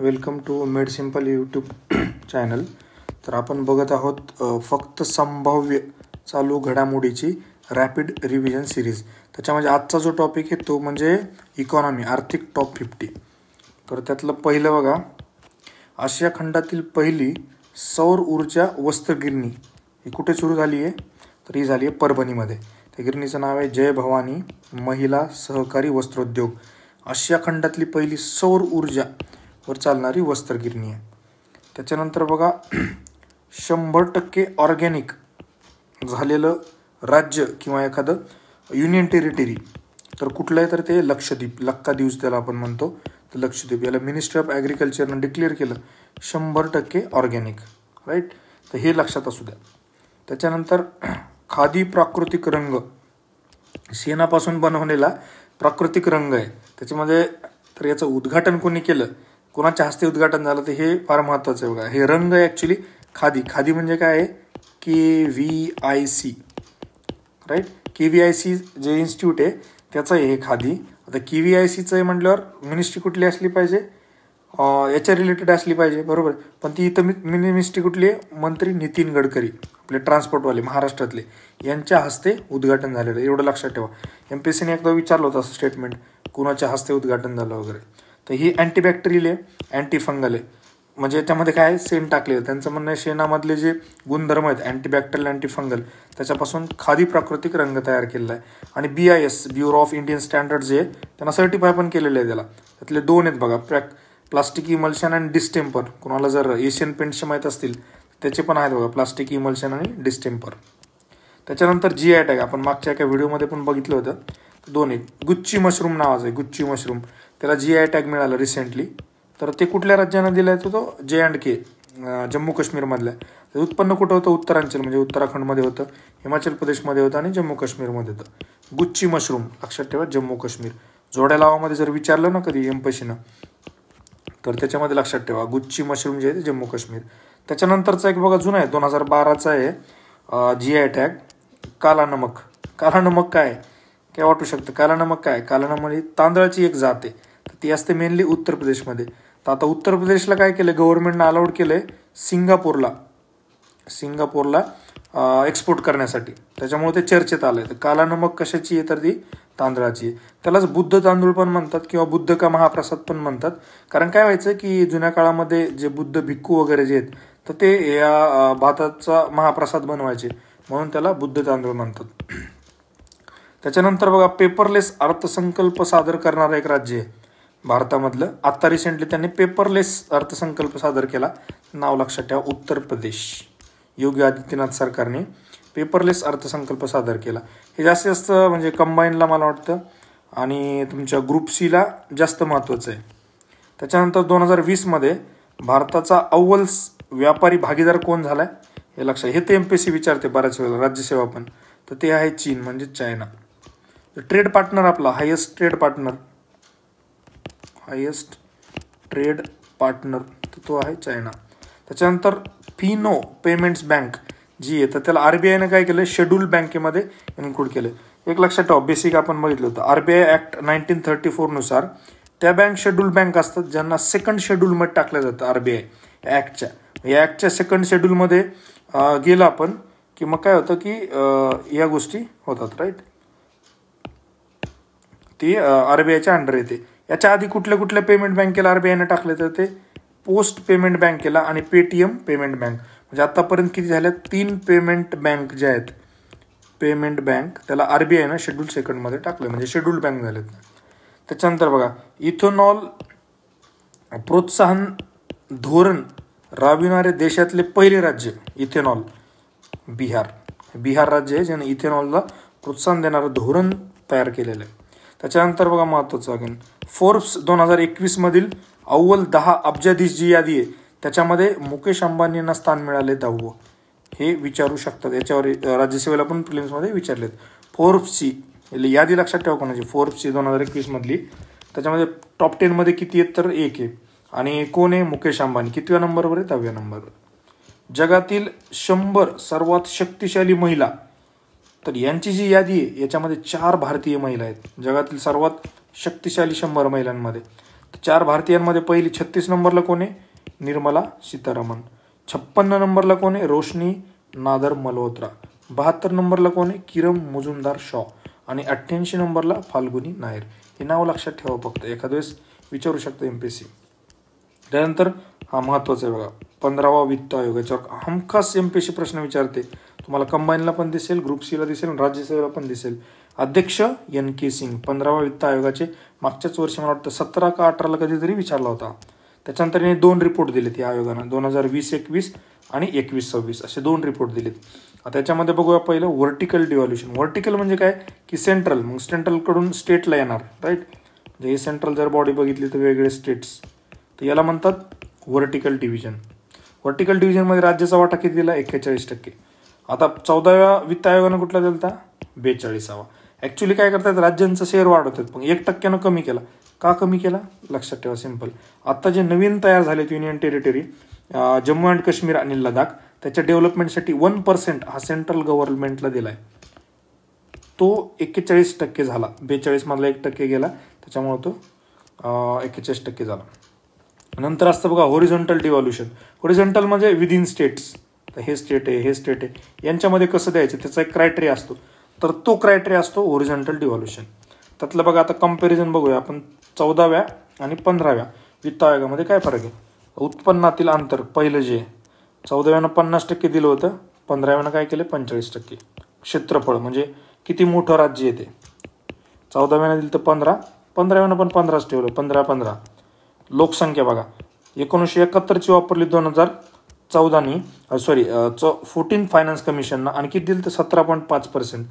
welcome to made simple YouTube channel तर आपण बघत आहोत फक्त संभाव्य चालू घडामोडीची रॅपिड रिव्हिजन सिरीज त्याच्यामध्ये आजचा जो टॉपिक आहे तो म्हणजे इकॉनॉमी आर्थिक टॉप फिफ्टी तर त्यातलं पहिलं बघा आशिया खंडातील पहिली सौर ऊर्जा वस्त्रगिरणी ही कुठे सुरू झाली आहे तर ही झाली आहे परभणीमध्ये त्या गिरणीचं नाव आहे जय भवानी महिला सहकारी वस्त्रोद्योग आशिया खंडातली पहिली सौर ऊर्जा वर चालणारी वस्त्रगिरणी आहे त्याच्यानंतर बघा शंभर टक्के ऑर्गॅनिक झालेलं राज्य किंवा एखादं युनियन टेरिटरी तर कुठलं आहे तर ते लक्षद्वीप दिवस त्याला आपण म्हणतो तर लक्षद्वीप याला मिनिस्ट्री ऑफ ॲग्रिकल्चरनं डिक्लेअर केलं शंभर टक्के ऑर्गॅनिक राईट तर हे लक्षात असू द्या त्याच्यानंतर खादी प्राकृतिक रंग शेणापासून बनवलेला प्राकृतिक रंग आहे त्याच्यामध्ये तर याचं उद्घाटन कोणी केलं कोणाच्या हस्ते उद्घाटन झालं तर हे फार महत्वाचं आहे बघा हे रंग ॲक्च्युली खादी खादी म्हणजे काय आहे K V I C right K V I C जे इन्स्टिट्यूट आहे त्याचं आहे हे खादी आता के व्ही आय सीचं आहे म्हटल्यावर मिनिस्ट्री कुठली असली पाहिजे याच्या रिलेटेड असली पाहिजे बरोबर पण ती इथं मिनि मिनिस्ट्री कुठली आहे मंत्री नितीन गडकरी आपले ट्रान्सपोर्टवाले महाराष्ट्रातले यांच्या हस्ते उद्घाटन झालेलं एवढं लक्षात ठेवा एम पी एकदा विचारलं होतं असं स्टेटमेंट कुणाच्या हस्ते उद्घाटन झालं वगैरे तर ही अँटीबॅक्टेरियल आहे अँटीफंगल आहे म्हणजे त्यामध्ये काय सेंट टाकले त्यांचं म्हणणं आहे शेणामधले जे गुणधर्म आहेत अँटीबॅक्टेरियल अँटीफंगल त्याच्यापासून खादी प्राकृतिक रंग तयार केलेला आहे आणि B I S bureau of Indian standard जे आहे त्यांना सर्टिफाय पण केलेले आहे त्याला त्यातले दोन आहेत बघा प्रॅक प्लास्टिक इमल्शन आणि डिस्टेम्पर कोणाला जर एशियन पेंटचे माहीत असतील त्याचे पण आहेत बघा प्लास्टिक इमल्शन आणि डिस्टेम्पर त्याच्यानंतर जी आय टॅग आपण मागच्या एका व्हिडिओमध्ये पण बघितलं होतं दोन एक गुच्ची मशरूम नावाचं आहे गुच्ची मशरूम त्याला जी आय टॅग मिळाला रिसेंटली तर ते कुठल्या राज्यानं दिला आहे तो जे अँड के जम्मू काश्मीरमधलं आहे उत्पन्न कुठं होतं उत्तरांचल म्हणजे उत्तराखंडमध्ये होतं हिमाचल प्रदेशमध्ये होतं आणि जम्मू काश्मीरमध्ये होतं गुच्ची मशरूम लक्षात ठेवा जम्मू काश्मीर जोड्या लावामध्ये जर विचारलं ना कधी एमपशीनं तर त्याच्यामध्ये लक्षात ठेवा गुच्ची मशरूम जे आहे ते जम्मू काश्मीर त्याच्यानंतरचा एक बघा जुना आहे दोन हजार बाराचा आहे जी आय टॅग काला नमक काला नमक काय काय वाटू शकतं काला नमक काय काला नमक ही म्हणजे तांदळाची एक जात आहे ती असते मेनली उत्तर प्रदेशमध्ये तर आता उत्तर प्रदेशला काय केलं गव्हर्नमेंटनं अलाउड केलं आहे सिंगापूरला सिंगापूरला एक्सपोर्ट करण्यासाठी त्याच्यामुळे ते चर्चेत आलं आहे तर कालानमक कशाची आहे तर ती तांदळाची आहे त्यालाच बुद्ध तांदूळ पण म्हणतात किंवा बुद्ध का महाप्रसाद पण म्हणतात कारण काय व्हायचं की जुन्या काळामध्ये जे बुद्ध भिक्खू वगैरे जे आहेत तर ते या भाताचा महाप्रसाद बनवायचे म्हणून त्याला बुद्ध तांदूळ म्हणतात त्याच्यानंतर बघा पेपरलेस अर्थसंकल्प सादर करणारं एक राज्य आहे भारतामधलं आत्ता रिसेंटली त्यांनी पेपरलेस अर्थसंकल्प सादर केला नाव लक्षात ठेवा उत्तर प्रदेश योगी आदित्यनाथ सरकारने पेपरलेस अर्थसंकल्प सादर केला हे जास्तीत जास्त म्हणजे कंबाईनला मला वाटतं आणि तुमच्या ग्रुप सीला जास्त महत्त्वाचं आहे त्याच्यानंतर दोन हजार वीसमध्ये भारताचा अव्वल व्यापारी भागीदार कोण झाला आहे हे लक्षात हे ते एम पी सी विचारते बऱ्याच वेळेला राज्यसेवा पण तर ते आहे चीन म्हणजे चायना ट्रेड पार्टनर आपला highest trade partner highest trade partner तो आहे चायना त्याच्यानंतर फिनो पेमेंट्स बँक जी आहे तर त्याला आर बी आयनं काय केलं शेड्यूल बँकेमध्ये इन्क्लूड केलं एक लक्षात ठेवा बेसिक आपण बघितलं होतं R B I act thirty फोरनुसार त्या बँक शेड्यूल बँक असतात ज्यांना सेकंड शेड्यूलमध्ये टाकलं जातं आर बी आय ॲक्टच्या या ॲक्टच्या सेकंड शेड्यूलमध्ये गेलं आपण की मग काय होतं की या गोष्टी होतात राईट ती आर बी आयच्या अंडर येते याच्या आधी कुठल्या कुठल्या पेमेंट बँकेला आरबीआयने टाकले तर ते पोस्ट पेमेंट बँकेला आणि पेटीएम पेमेंट बँक म्हणजे आतापर्यंत किती झाल्या तीन पेमेंट बँक ज्या आहेत पेमेंट बँक त्याला आर बी आयनं शेड्यूल सेकंडमध्ये टाकलं म्हणजे शेड्यूल बँक झालेत त्याच्यानंतर बघा इथोनॉल प्रोत्साहन धोरण राबविणारे देशातले पहिले राज्य इथेनॉल बिहार बिहार राज्य आहे ज्याने इथेनॉलला प्रोत्साहन देणारं धोरण तयार केलेलं आहे त्याच्यानंतर बघा महत्त्वाचं अगेन फोर्ब्स दोन हजार एकवीसमधील अव्वल दहा अब्जाधीश जी यादी आहे त्याच्यामध्ये मुकेश अंबानी यांना स्थान मिळाले दहावं हे विचारू शकतात याच्यावर राज्यसेवेला पण प्रिलिम्समध्ये विचारलेत फोर्ब्सची यादी लक्षात ठेवा कोणाची फोर्ब्सची दोन हजार एकवीसमधली त्याच्यामध्ये टॉप टेनमध्ये किती आहेत तर एक आहे आणि कोण आहे मुकेश अंबानी कितव्या नंबरवर आहे दहाव्या नंबरवर जगातील शंभर सर्वात शक्तिशाली महिला तर यांची जी यादी आहे याच्यामध्ये चार भारतीय महिला आहेत जगातील सर्वात शक्तिशाली शंभर महिलांमध्ये चार भारतीयांमध्ये पहिली छत्तीस नंबरला कोण आहे निर्मला सीतारामन छप्पन्न नंबरला कोण आहे रोशनी नादर मल्होत्रा बहात्तर नंबरला कोण आहे किरम मुजुमदार शॉ आणि अठ्ठ्याऐंशी नंबरला फाल्गुनी नायर हे नाव लक्षात ठेवा फक्त एखाद वेळेस विचारू शकतो एम पी सी त्यानंतर हा महत्त्वाचा आहे बघा पंधरावा वित्त आयोग याच्यावर हमखास एम पी सी प्रश्न विचारते तुम्हाला कंबाईनला पण दिसेल ग्रुप सीला दिसेल राज्यसभेला पण दिसेल अध्यक्ष एन के सिंग पंधरावा वित्त आयोगाचे मागच्याच वर्षी मला वाटतं सतरा का अठराला कधीतरी विचारला होता त्याच्यानंतर यांनी दोन रिपोर्ट दिलेत या आयोगानं दोन हजार वीस एकवीस आणि एकवीस सव्वीस असे दोन रिपोर्ट दिलेत त्याच्यामध्ये बघूया पहिलं व्हर्टिकल डिव्हॉल्युशन व्हर्टिकल म्हणजे काय की सेंट्रल मग सेंट्रलकडून स्टेटला येणार राईट म्हणजे हे सेंट्रल जर बॉडी बघितली तर वेगळे स्टेट्स तर याला म्हणतात व्हर्टिकल डिव्हिजन व्हर्टिकल डिव्हिजनमध्ये राज्याचा वाटा किती दिला एक्केचाळीस टक्के आता चौदाव्या वित्त आयोगानं कुठला दिला होता बेचाळीसावा ऍक्च्युली काय करतात राज्यांचं शेअर वाढवतात पण एक टक्क्यानं कमी केला का कमी केला लक्षात ठेवा सिम्पल आता जे नवीन तयार झालेत union territory Jammu and Kashmir आणि लडाख त्याच्या डेव्हलपमेंटसाठी वन पर्सेंट हा सेंट्रल गव्हर्नमेंटला दिलाय तो एक्केचाळीस टक्के झाला बेचाळीस मधला एक टक्के गेला त्याच्यामुळे तो एक्केचाळीस टक्के झाला नंतर असतं बघा होरिझॉन्टल डिव्हॉल्युशन होरिझॉन्टल म्हणजे विदिन स्टेट्स हे स्टेट आहे हे स्टेट आहे यांच्यामध्ये कसं द्यायचं त्याचा एक क्रायटेरिया असतो तर तो क्रायटेरिया असतो ओरिजेंटल डिव्हॉल्युशन त्यातलं बघा आता कम्पॅरिझन बघूया आपण चौदाव्या आणि पंधराव्या वित्त आयोगामध्ये काय फरक आहे उत्पन्नातील अंतर पहिलं जे चौदाव्यानं पन्नास टक्के दिलं होतं पंधराव्यानं काय केलं पंचेचाळीस टक्के क्षेत्रफळ म्हणजे किती मोठं राज्य येते चौदाव्यानं दिलं तर पंधरा पंधराव्यानं पण पंधराच ठेवलं पंधरा पंधरा लोकसंख्या बघा एकोणीसशे एकाहत्तरची वापरली दोन हजार चौदानी सॉरी चौ फोर्टीन फायनान्स कमिशननं आणखी दिलं तर सतरा पॉईंट पाच पर्सेंट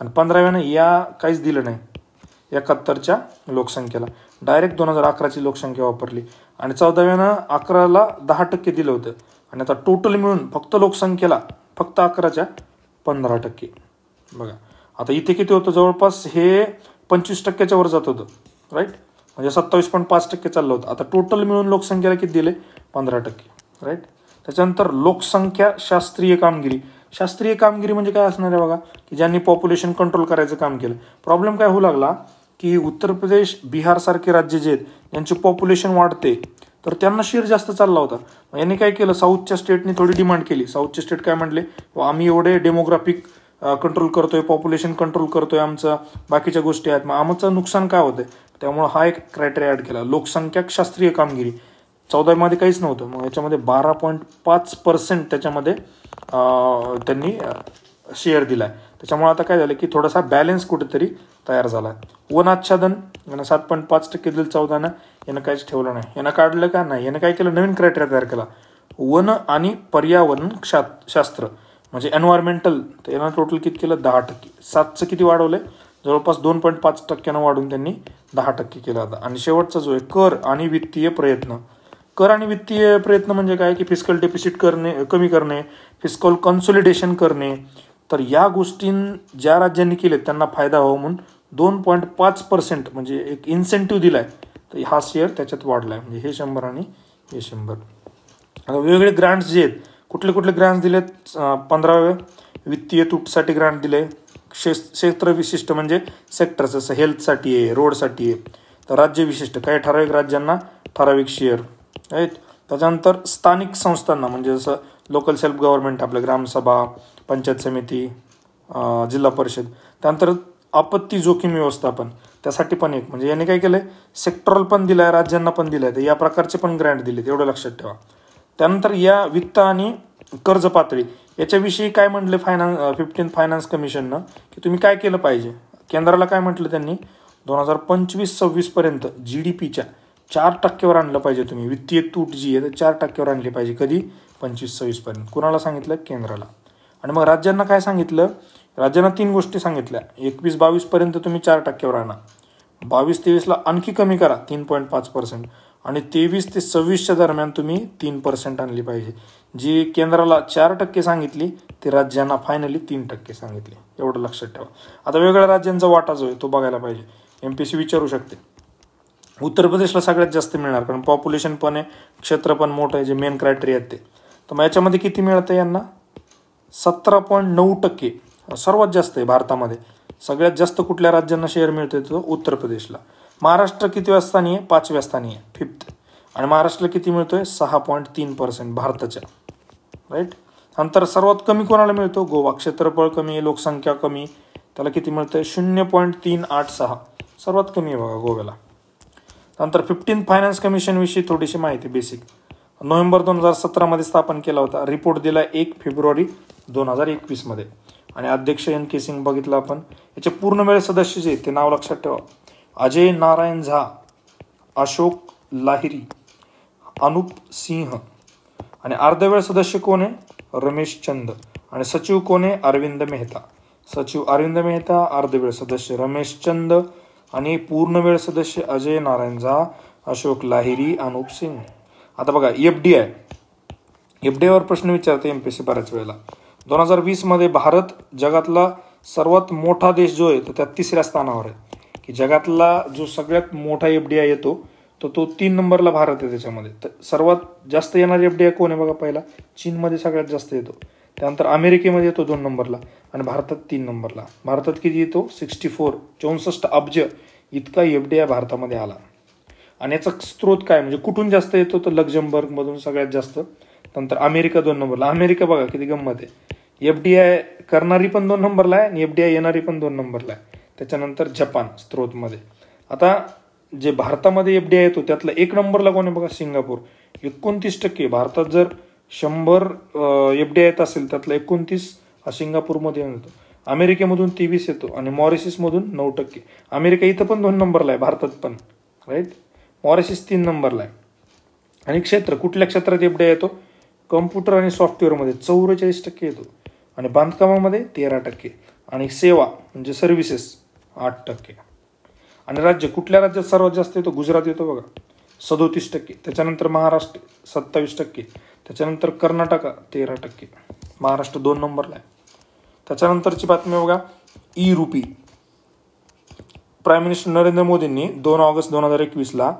आणि पंधराव्यानं या काहीच दिलं नाही एकाहत्तरच्या लोकसंख्येला डायरेक्ट दोन हजार अकराची लोकसंख्या वापरली आणि चौदाव्यानं अकराला दहा टक्के दिलं होतं आणि आता टोटल मिळून फक्त लोकसंख्येला फक्त अकराच्या पंधरा टक्के बघा आता इथे किती होतं जवळपास हे पंचवीस टक्क्याच्या वर जात होतं राईट म्हणजे सत्तावीस पॉईंट पाच टक्के चाललं होतं आता टोटल मिळून लोकसंख्येला किती दिले पंधरा टक्के राईट त्याच्यानंतर लोकसंख्या शास्त्रीय कामगिरी शास्त्रीय कामगिरी म्हणजे काय असणार आहे बघा की ज्यांनी पॉप्युलेशन कंट्रोल करायचं काम केलं प्रॉब्लेम काय होऊ लागला की उत्तर प्रदेश बिहारसारखे राज्य जे आहेत यांचे पॉप्युलेशन वाढते तर त्यांना शेअर जास्त चालला होता यांनी काय केलं साऊथच्या स्टेटने थोडी डिमांड केली साऊथचे स्टेट काय म्हटले आम्ही एवढे डेमोग्राफिक कंट्रोल करतोय पॉप्युलेशन कंट्रोल करतोय आमचं बाकीच्या गोष्टी आहेत मग आमचं नुकसान काय होतंय त्यामुळे हा एक क्रायटेरिया ॲड केला लोकसंख्या शास्त्रीय कामगिरी चौदामध्ये काहीच नव्हतं मग याच्यामध्ये बारा पॉईंट पाच पर्सेंट त्याच्यामध्ये त्यांनी शेअर दिला आहे त्याच्यामुळे आता काय झालं की थोडासा बॅलन्स कुठेतरी तयार झाला आहे वन आच्छादन यानं सात पॉईंट पाच टक्के दिलं चौदानं यानं काहीच ठेवलं नाही यानं काढलं का नाही यानं काय केलं नवीन क्रायटेरिया तयार केला वन आणि पर्यावरण शा शास्त्र म्हणजे एन्व्हायरमेंटल तर यानं टोटल किती केलं दहा टक्के सातचं किती वाढवलं आहे जवळपास दोन पॉईंट पाच टक्क्यानं वाढून त्यांनी दहा टक्के केलं आता आणि शेवटचा जो आहे कर आणि वित्तीय प्रयत्न कर आणि वित्तीय प्रयत्न म्हणजे काय की फिस्कल डेफिसिट करणे कमी करणे फिस्कल कन्सोलिडेशन करणे तर या गोष्टी ज्या राज्यांनी केलेत त्यांना फायदा व्हावा म्हणून दोन पॉईंट पाच पर्सेंट म्हणजे एक इन्सेंटिव्ह दिला आहे तर हा शेअर त्याच्यात वाढला आहे म्हणजे हे शंभर आणि हे शंभर वेगवेगळे ग्रांट्स जे आहेत कुठले कुठले ग्रांट्स दिलेत पंधराव्या वित्तीय तूटसाठी ग्रांट दिले क्षेत्र विशिष्ट म्हणजे सेक्टर जसं हेल्थसाठी आहे रोडसाठी आहे तर राज्य विशिष्ट काही ठराविक राज्यांना ठराविक शेअर राईट त्याच्यानंतर स्थानिक संस्थांना म्हणजे जसं लोकल सेल्फ गव्हर्नमेंट आपलं ग्रामसभा पंचायत समिती जिल्हा परिषद त्यानंतर आपत्ती जोखीम व्यवस्थापन त्यासाठी पण एक म्हणजे याने काय केलं आहे सेक्टरल पण दिलं आहे राज्यांना पण दिलं आहे तर या प्रकारचे पण ग्रँट दिले तेवढं लक्षात ठेवा त्यानंतर या वित्त आणि कर्ज पातळी याच्याविषयी काय म्हटलं फायनान्स फिफ्टीन फायनान्स कमिशननं की तुम्ही काय केलं पाहिजे केंद्राला काय म्हटलं त्यांनी दोन हजार पंचवीस सव्वीसपर्यंत जी डी पीच्या चार टक्क्यावर आणलं पाहिजे तुम्ही वित्तीय तूट जी आहे तर चार टक्क्यावर आणली पाहिजे कधी पंचवीस सव्वीसपर्यंत कुणाला सांगितलं केंद्राला आणि मग राज्यांना काय सांगितलं राज्यांना तीन गोष्टी सांगितल्या एकवीस बावीसपर्यंत तुम्ही चार टक्क्यावर आणा बावीस तेवीसला आणखी कमी करा तीन पॉईंट पाच पर्सेंट आणि तेवीस ते सव्वीसच्या दरम्यान तुम्ही तीन पर्सेंट आणली पाहिजे जी केंद्राला चार टक्के सांगितली ती राज्यांना फायनली तीन टक्के सांगितली एवढं लक्षात ठेवा आता वेगळ्या राज्यांचा वाटा जो आहे तो बघायला पाहिजे एम पी सी विचारू शकते उत्तर प्रदेशला सगळ्यात जास्त मिळणार कारण पॉप्युलेशन पण आहे क्षेत्र पण मोठं आहे जे मेन क्रायटेरिया ते तर मग याच्यामध्ये किती मिळतं यांना सतरा पॉईंट नऊ टक्के सर्वात जास्त आहे भारतामध्ये सगळ्यात जास्त कुठल्या राज्यांना शेअर मिळतोय तो उत्तर प्रदेशला महाराष्ट्र किती स्थानी आहे पाचव्या स्थानी आहे फिफ्थ आणि महाराष्ट्राला किती मिळतो आहे सहा पॉईंट तीन पर्सेंट भारताच्या राईट नंतर सर्वात कमी कोणाला मिळतो गोवा क्षेत्रफळ कमी आहे लोकसंख्या कमी त्याला किती मिळतं आहे शून्य पॉईंट तीन आठ सहा सर्वात कमी आहे बघा गोव्याला त्यानंतर फिफ्टीन फायनान्स कमिशनविषयी थोडीशी माहिती बेसिक नोव्हेंबर दोन हजार सतरामध्ये स्थापन केला होता रिपोर्ट दिला एक फेब्रुवारी दोन हजार एकवीसमध्ये आणि अध्यक्ष एन के सिंग बघितलं आपण याचे पूर्ण वेळ सदस्य जे ते नाव लक्षात ठेवा अजय नारायण झा अशोक लाहिरी अनुप सिंह आणि अर्धवेळ सदस्य कोण आहे रमेश चंद आणि सचिव कोण आहे अरविंद मेहता सचिव अरविंद मेहता अर्धवेळ सदस्य रमेश चंद आणि पूर्ण वेळ सदस्य अजय नारायणझा अशोक लाहिरी अनुप सिंग आता बघा F D I F D आयवर प्रश्न विचारते एम पी सी बऱ्याच वेळेला दोन हजार वीसमध्ये भारत जगातला सर्वात मोठा देश जो आहे तो त्या तिसऱ्या स्थानावर आहे की जगातला जो सगळ्यात मोठा एफ डी आय येतो तर तो तीन नंबरला भारत आहे त्याच्यामध्ये तर सर्वात जास्त येणारी एफ डी आय कोण आहे बघा पहिला चीनमध्ये सगळ्यात जास्त येतो त्यानंतर अमेरिकेमध्ये येतो दोन नंबरला आणि भारतात तीन नंबरला भारतात किती येतो सिक्स्टी फोर चौसष्ट अब्ज इतका एफ आय भारतामध्ये आला आणि याचा स्रोत काय म्हणजे कुठून जास्त येतो तर लक्झमबर्गमधून सगळ्यात जास्त नंतर अमेरिका दोन नंबरला अमेरिका बघा किती गंमत आहे एफ डी आय करणारी पण दोन नंबरला आहे आणि एफडीआय आय येणारी पण दोन नंबरला आहे त्याच्यानंतर जपान स्त्रोतमध्ये आता जे भारतामध्ये एफ डी आय येतो त्यातला एक नंबरला कोण आहे बघा सिंगापूर एकोणतीस टक्के भारतात जर शंभर एफ डी आयत असेल त्यातलं एकोणतीस हा सिंगापूरमध्ये येतो अमेरिकेमधून तेवीस येतो आणि मॉरिसिसमधून नऊ टक्के अमेरिका इथं पण दोन नंबरला आहे भारतात पण राईट मॉरिसिस तीन नंबरला आहे आणि क्षेत्र कुठल्या क्षेत्रात एफ डी आय येतो कम्प्युटर आणि सॉफ्टवेअरमध्ये चौवेचाळीस टक्के येतो आणि बांधकामामध्ये तेरा टक्के आणि सेवा म्हणजे सर्व्हिसेस आठ टक्के आणि राज्य कुठल्या राज्यात सर्वात जास्त येतो गुजरात येतो बघा सदोतीस टक्के त्याच्यानंतर महाराष्ट्र सत्तावीस टक्के त्याच्यानंतर कर्नाटका तेरा टक्के महाराष्ट्र दोन नंबरला आहे त्याच्यानंतरची बातमी बघा e rupee prime minister Narendra मोदींनी दोन ऑगस्ट दोन हजार एकवीसला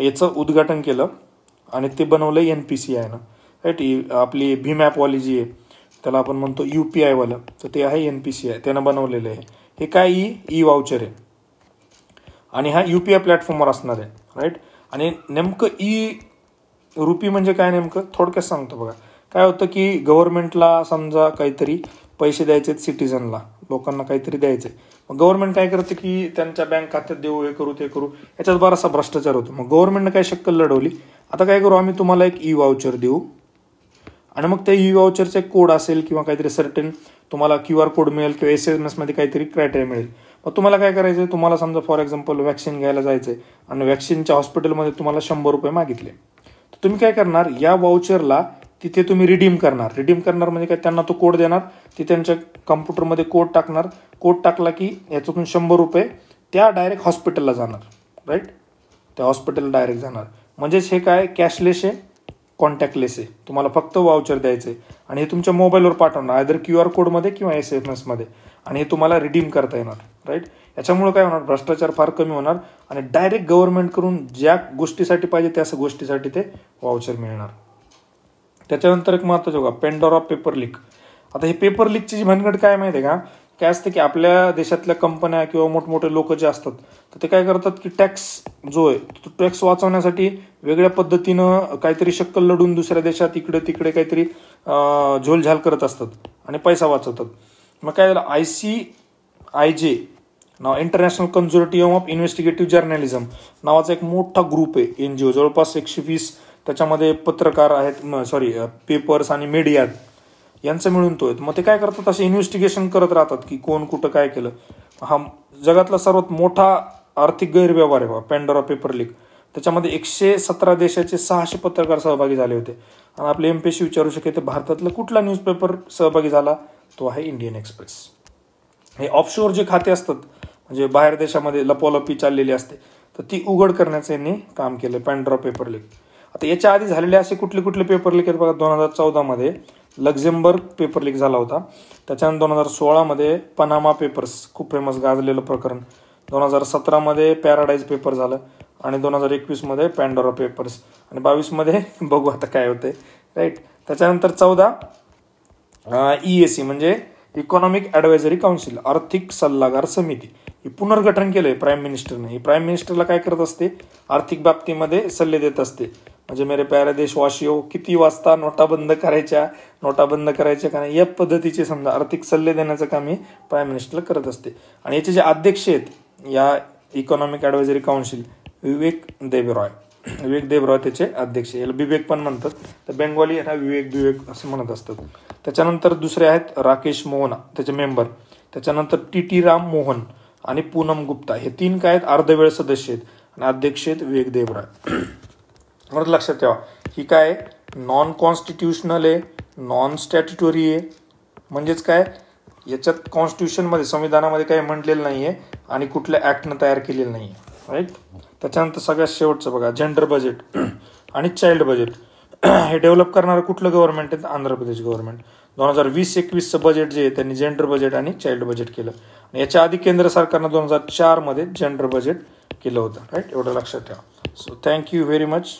याचं उद्घाटन केलं आणि ते बनवलं एन पी सी आयनं राईट आपली भीम ॲपवाली जी आहे त्याला आपण म्हणतो यू पी आयवालं तर ते आहे एन पी सी आय त्यानं बनवलेलं आहे हे काय ई ई वाउचर आहे आणि हा यू पी आय प्लॅटफॉर्मवर असणार आहे राईट आणि नेमकं ई रुपी म्हणजे काय नेमकं थोडक्यात सांगतो बघा काय होतं की गव्हर्नमेंटला समजा काहीतरी पैसे द्यायचे सिटीजनला लोकांना काहीतरी द्यायचे मग गव्हर्नमेंट काय करते की त्यांच्या बँक खात्यात देऊ हे करू ते करू याच्यात बरासा भ्रष्टाचार होतो मग गव्हर्नमेंटनं काय शक्कल लढवली आता काय करू आम्ही तुम्हाला एक ई वाउचर देऊ आणि मग त्या ई वाउचरचे कोड असेल किंवा काहीतरी सर्टेन तुम्हाला क्यू आर कोड मिळेल किंवा एस एम एसमध्ये काहीतरी क्रायटेरिया मिळेल मग तुम्हाला काय करायचं आहे तुम्हाला समजा फॉर एक्झाम्पल वॅक्सिन घ्यायला जायचं आहे आणि वॅक्सिनच्या हॉस्पिटलमध्ये तुम्हाला शंभर रुपये मागितले तर तुम्ही काय करणार या वाउचरला तिथे तुम्ही रिडीम करणार रिडीम करणार म्हणजे काय त्यांना तो कोड देणार ते त्यांच्या कम्प्युटरमध्ये कोड टाकणार कोड टाकला की याच्यातून शंभर रुपये त्या डायरेक्ट हॉस्पिटलला जाणार राईट त्या हॉस्पिटलला डायरेक्ट जाणार म्हणजेच हे काय कॅशलेस आहे कॉन्टॅक्टलेस आहे तुम्हाला फक्त वाउचर द्यायचं आहे आणि हे तुमच्या मोबाईलवर पाठवणार आयदर क्यू आर कोडमध्ये किंवा एस एम एसमध्ये आणि हे तुम्हाला रिडीम करता येणार राईट याच्यामुळे काय होणार भ्रष्टाचार फार कमी होणार आणि डायरेक्ट गव्हर्नमेंटकडून ज्या गोष्टीसाठी पाहिजे त्या गोष्टीसाठी ते वाउचर मिळणार त्याच्यानंतर एक महत्त्वाचं बघा ऑफ पेपर लीक आता हे पेपर लीकची जी भानगड काय माहिती आहे का काय असतं की आपल्या देशातल्या कंपन्या किंवा मोठमोठे लोक जे असतात तर ते काय करतात की टॅक्स जो आहे तो टॅक्स वाचवण्यासाठी वेगळ्या पद्धतीनं काहीतरी शक्कल लढून दुसऱ्या देशात इकडे तिकडे काहीतरी झोलझाल करत असतात आणि पैसा वाचवतात मग काय झालं आय सी आय जे नाव international conservative of investigative journalism नावाचा एक मोठा ग्रुप आहे एन जी ओ जवळपास एकशे वीस त्याच्यामध्ये पत्रकार आहेत सॉरी पेपर्स आणि मीडियात यांचं मिळून तो येत मग ते काय करतात असे इन्व्हेस्टिगेशन करत राहतात की कोण कुठं काय केलं हा जगातला सर्वात मोठा आर्थिक गैरव्यवहार आहे पेंडोरा पेपर लीक त्याच्यामध्ये एकशे सतरा देशाचे सहाशे पत्रकार सहभागी झाले होते आणि आपले एम विचारू शकेल तर भारतातला कुठला न्यूजपेपर सहभागी झाला तो आहे इंडियन एक्सप्रेस हे ऑफशोअर जे खाते असतात म्हणजे बाहेर देशामध्ये लपोलपी चाललेली असते तर ती उघड करण्याचं यांनी काम केलं पॅन्ड्रॉ पेपर लीक आता याच्या आधी झालेले असे कुठले कुठले पेपर लीक आहेत बघा दोन हजार चौदामध्ये लक्झेंबर्ग पेपर लीक झाला होता त्याच्यानंतर दोन हजार सोळामध्ये पनामा पेपर्स खूप फेमस गाजलेलं प्रकरण दोन हजार सतरामध्ये पॅराडाईज पेपर झालं आणि दोन हजार एकवीसमध्ये पॅन्डोरा पेपर्स आणि बावीसमध्ये बघू आता काय होते राईट त्याच्यानंतर चौदा ई ए सी म्हणजे इकॉनॉमिक ॲडवायझरी काउन्सिल आर्थिक सल्लागार समिती ही पुनर्गठन केलं आहे प्राईम मिनिस्टरने ही प्राईम मिनिस्टरला काय करत असते आर्थिक बाबतीमध्ये सल्ले देत असते म्हणजे मेरे प्यारे देशवासियो किती वाजता नोटा बंद करायच्या नोटा बंद करायच्या का नाही या पद्धतीचे समजा आर्थिक सल्ले देण्याचं काम हे प्राईम मिनिस्टरला करत असते आणि याचे जे अध्यक्ष आहेत या economic advisory council Vivek Debroy Vivek Debroy त्याचे अध्यक्ष याला विवेक पण म्हणतात तर बेंगॉली यांना विवेक विवेक असं म्हणत असतात त्याच्यानंतर दुसरे आहेत राकेश मोहना त्याचे मेंबर त्याच्यानंतर टी टी राम मोहन आणि पूनम गुप्ता हे तीन काय आहेत अर्धवेळ सदस्य आहेत आणि अध्यक्ष आहेत विवेक देवरॉय परत लक्षात ठेवा ही काय नॉन कॉन्स्टिट्युशनल आहे नॉन स्टॅट्युटोरी आहे म्हणजेच काय याच्यात कॉन्स्टिट्युशनमध्ये संविधानामध्ये काही म्हटलेलं नाही आहे आणि कुठल्या ॲक्टनं तयार केलेलं नाही आहे राईट त्याच्यानंतर सगळ्यात शेवटचं बघा जेंडर बजेट आणि चाइल्ड बजेट हे डेव्हलप करणारं कुठलं गव्हर्नमेंट आहे आंध्र प्रदेश गव्हर्नमेंट दोन हजार वीस एकवीसचं बजेट जे आहे त्यांनी जेंडर बजेट आणि चाइल्ड बजेट केलं आणि याच्या आधी केंद्र सरकारनं दोन हजार चारमध्ये जेंडर बजेट केलं होतं राईट एवढं लक्षात ठेवा सो थँक्यू व्हेरी मच